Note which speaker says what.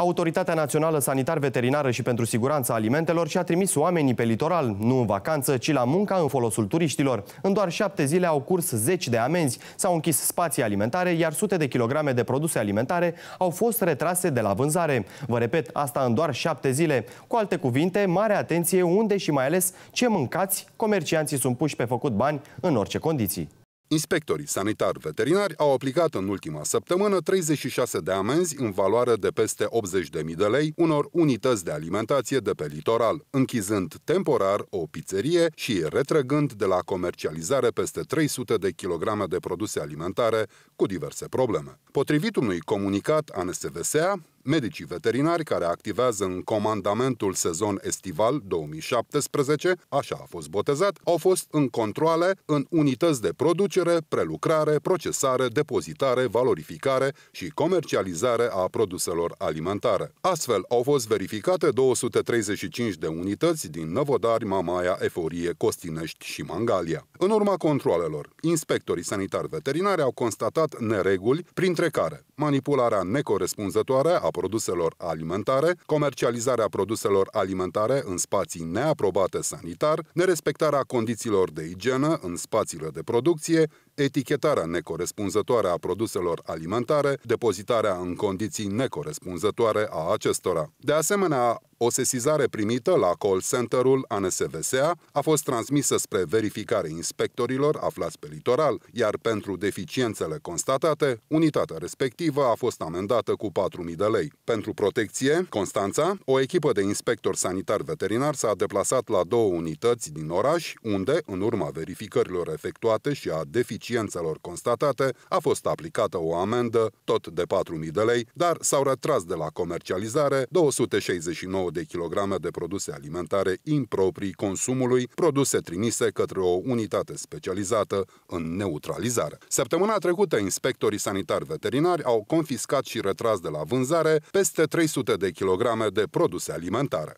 Speaker 1: Autoritatea Națională Sanitar-Veterinară și pentru Siguranța Alimentelor și-a trimis oamenii pe litoral, nu în vacanță, ci la munca în folosul turiștilor. În doar șapte zile au curs zeci de amenzi, s-au închis spații alimentare, iar sute de kilograme de produse alimentare au fost retrase de la vânzare. Vă repet, asta în doar șapte zile. Cu alte cuvinte, mare atenție unde și mai ales ce mâncați, comercianții sunt puși pe făcut bani în orice condiții.
Speaker 2: Inspectorii sanitar-veterinari au aplicat în ultima săptămână 36 de amenzi în valoare de peste 80.000 de lei unor unități de alimentație de pe litoral, închizând temporar o pizzerie și retrăgând de la comercializare peste 300 de kilograme de produse alimentare cu diverse probleme. Potrivit unui comunicat ANSVSA, Medicii veterinari care activează în comandamentul sezon estival 2017, așa a fost botezat, au fost în controle în unități de producere, prelucrare, procesare, depozitare, valorificare și comercializare a produselor alimentare. Astfel, au fost verificate 235 de unități din Năvodari, Mamaia, Eforie, Costinești și Mangalia. În urma controlelor, inspectorii sanitari veterinari au constatat nereguli, printre care manipularea necorespunzătoare a a produselor alimentare, comercializarea produselor alimentare în spații neaprobate sanitar, nerespectarea condițiilor de igienă în spațiile de producție, etichetarea necorespunzătoare a produselor alimentare, depozitarea în condiții necorespunzătoare a acestora. De asemenea, o sesizare primită la call center-ul ANSVSA a fost transmisă spre verificare inspectorilor aflați pe litoral, iar pentru deficiențele constatate, unitatea respectivă a fost amendată cu 4.000 de lei. Pentru protecție, Constanța, o echipă de inspector sanitar-veterinar s-a deplasat la două unități din oraș, unde, în urma verificărilor efectuate și a deficiențelor constatate, a fost aplicată o amendă, tot de 4.000 de lei, dar s-au retras de la comercializare 269 de kilograme de produse alimentare improprii consumului, produse trimise către o unitate specializată în neutralizare. Săptămâna trecută, inspectorii sanitari veterinari au confiscat și retras de la vânzare peste 300 de kilograme de produse alimentare.